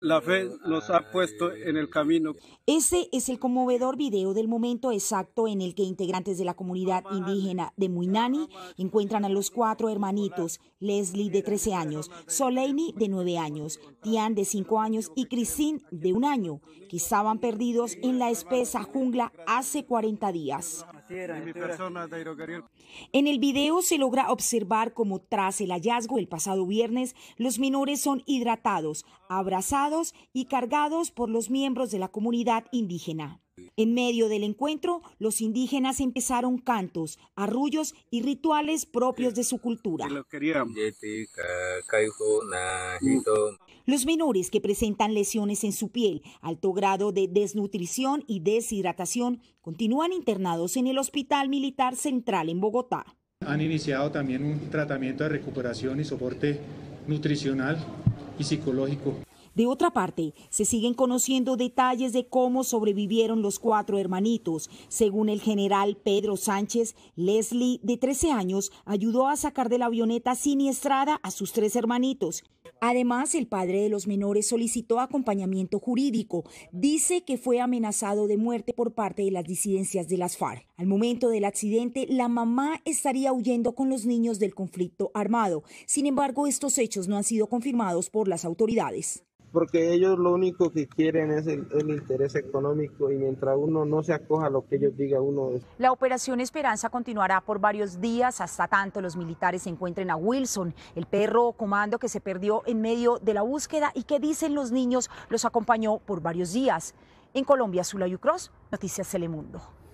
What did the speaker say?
La fe nos ha puesto en el camino. Este es el conmovedor video del momento exacto en el que integrantes de la comunidad indígena de Muinani encuentran a los cuatro hermanitos, Leslie de 13 años, Soleini de 9 años, Tian de 5 años y Christine de un año, que estaban perdidos en la espesa jungla hace 40 días. En el video se logra observar cómo tras el hallazgo el pasado viernes, los menores son hidratados, abrazados y cargados por los miembros de la comunidad indígena. En medio del encuentro, los indígenas empezaron cantos, arrullos y rituales propios de su cultura. Los menores que presentan lesiones en su piel, alto grado de desnutrición y deshidratación, continúan internados en el Hospital Militar Central en Bogotá. Han iniciado también un tratamiento de recuperación y soporte nutricional y psicológico. De otra parte, se siguen conociendo detalles de cómo sobrevivieron los cuatro hermanitos. Según el general Pedro Sánchez, Leslie, de 13 años, ayudó a sacar de la avioneta siniestrada a sus tres hermanitos. Además, el padre de los menores solicitó acompañamiento jurídico. Dice que fue amenazado de muerte por parte de las disidencias de las FARC. Al momento del accidente, la mamá estaría huyendo con los niños del conflicto armado. Sin embargo, estos hechos no han sido confirmados por las autoridades porque ellos lo único que quieren es el, interés económico y mientras uno no se acoja a lo que ellos digan, uno... La operación Esperanza continuará por varios días hasta tanto los militares encuentren a Wilson, el perro comando que se perdió en medio de la búsqueda y que dicen los niños los acompañó por varios días. En Colombia, Sula Cross, Noticias Telemundo.